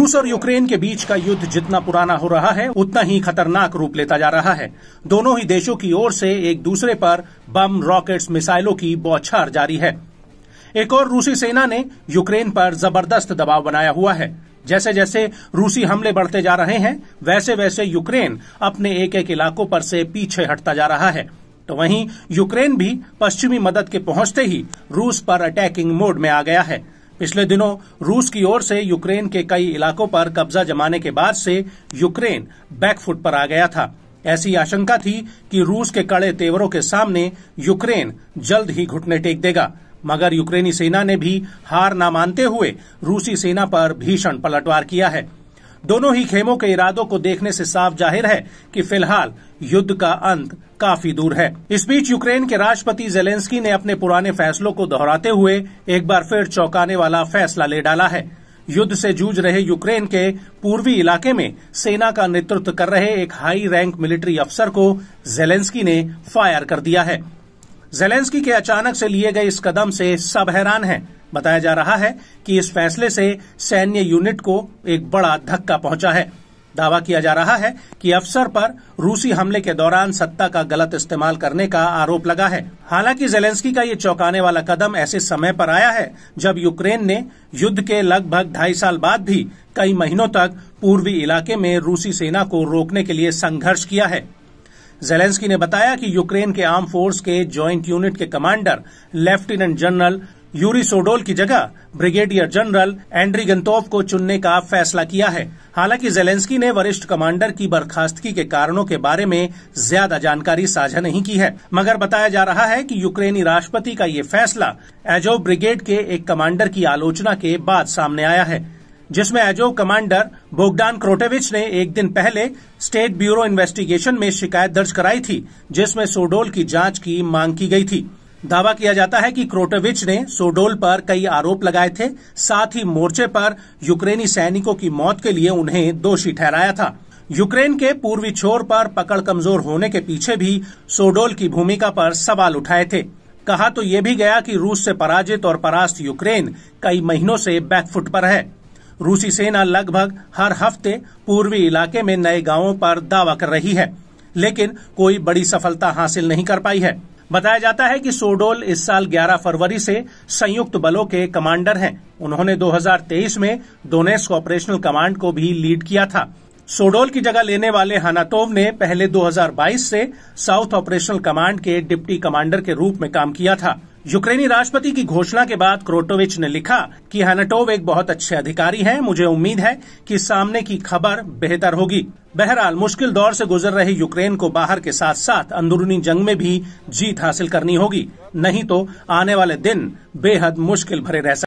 रूस और यूक्रेन के बीच का युद्ध जितना पुराना हो रहा है उतना ही खतरनाक रूप लेता जा रहा है दोनों ही देशों की ओर से एक दूसरे पर बम रॉकेट्स मिसाइलों की बौछार जारी है एक और रूसी सेना ने यूक्रेन पर जबरदस्त दबाव बनाया हुआ है जैसे जैसे रूसी हमले बढ़ते जा रहे हैं वैसे वैसे यूक्रेन अपने एक एक इलाकों पर से पीछे हटता जा रहा है तो वहीं यूक्रेन भी पश्चिमी मदद के पहुंचते ही रूस पर अटैकिंग मोड में आ गया है पिछले दिनों रूस की ओर से यूक्रेन के कई इलाकों पर कब्जा जमाने के बाद से यूक्रेन बैकफुट पर आ गया था ऐसी आशंका थी कि रूस के कड़े तेवरों के सामने यूक्रेन जल्द ही घुटने टेक देगा मगर यूक्रेनी सेना ने भी हार न मानते हुए रूसी सेना पर भीषण पलटवार किया है दोनों ही खेमों के इरादों को देखने से साफ जाहिर है कि फिलहाल युद्ध का अंत काफी दूर है इस बीच यूक्रेन के राष्ट्रपति जेलेंस्की ने अपने पुराने फैसलों को दोहराते हुए एक बार फिर चौंकाने वाला फैसला ले डाला है युद्ध से जूझ रहे यूक्रेन के पूर्वी इलाके में सेना का नेतृत्व कर रहे एक हाई रैंक मिलिट्री अफसर को जेलेंस्की ने फायर कर दिया है जेलेंस्की के अचानक से लिए गए इस कदम से सब हैरान हैं। बताया जा रहा है कि इस फैसले से सैन्य यूनिट को एक बड़ा धक्का पहुंचा है दावा किया जा रहा है कि अफसर पर रूसी हमले के दौरान सत्ता का गलत इस्तेमाल करने का आरोप लगा है हालांकि जेलेंस्की का ये चौंकाने वाला कदम ऐसे समय पर आया है जब यूक्रेन ने युद्ध के लगभग ढाई साल बाद भी कई महीनों तक पूर्वी इलाके में रूसी सेना को रोकने के लिए संघर्ष किया है जेलेंस्की ने बताया कि यूक्रेन के आर्म फोर्स के ज्वाइंट यूनिट के commander lieutenant general Yuri Sodol की जगह ब्रिगेडियर जनरल एंड्री गंतोव को चुनने का फैसला किया है हालांकि जेलेंस्की ने वरिष्ठ कमांडर की बर्खास्तगी के कारणों के बारे में ज्यादा जानकारी साझा नहीं की है मगर बताया जा रहा है कि यूक्रेनी राष्ट्रपति का ये फैसला एजोव ब्रिगेड के एक कमांडर की आलोचना के बाद सामने आया है जिसमें एजो कमांडर बोगडान क्रोटेविच ने एक दिन पहले स्टेट ब्यूरो इन्वेस्टिगेशन में शिकायत दर्ज कराई थी जिसमें सोडोल की जांच की मांग की गई थी दावा किया जाता है कि क्रोटोविच ने सोडोल पर कई आरोप लगाए थे साथ ही मोर्चे पर यूक्रेनी सैनिकों की मौत के लिए उन्हें दोषी ठहराया था यूक्रेन के पूर्वी छोर पर पकड़ कमजोर होने के पीछे भी सोडोल की भूमिका पर सवाल उठाए थे कहा तो ये भी गया कि रूस से पराजित और परास्त यूक्रेन कई महीनों से बैकफुट पर है रूसी सेना लगभग हर हफ्ते पूर्वी इलाके में नए गांवों पर दावा कर रही है लेकिन कोई बड़ी सफलता हासिल नहीं कर पाई है बताया जाता है कि सोडोल इस साल 11 फरवरी से संयुक्त बलों के कमांडर हैं उन्होंने 2023 में डोनेस्क ऑपरेशनल कमांड को भी लीड किया था सोडोल की जगह लेने वाले हनातोव ने पहले 2022 से साउथ ऑपरेशनल कमांड के डिप्टी कमांडर के रूप में काम किया था यूक्रेनी राष्ट्रपति की घोषणा के बाद क्रोटोविच ने लिखा कि हनटोव एक बहुत अच्छे अधिकारी हैं मुझे उम्मीद है कि सामने की खबर बेहतर होगी बहरहाल मुश्किल दौर से गुजर रहे यूक्रेन को बाहर के साथ साथ अंदरूनी जंग में भी जीत हासिल करनी होगी नहीं तो आने वाले दिन बेहद मुश्किल भरे रह सकते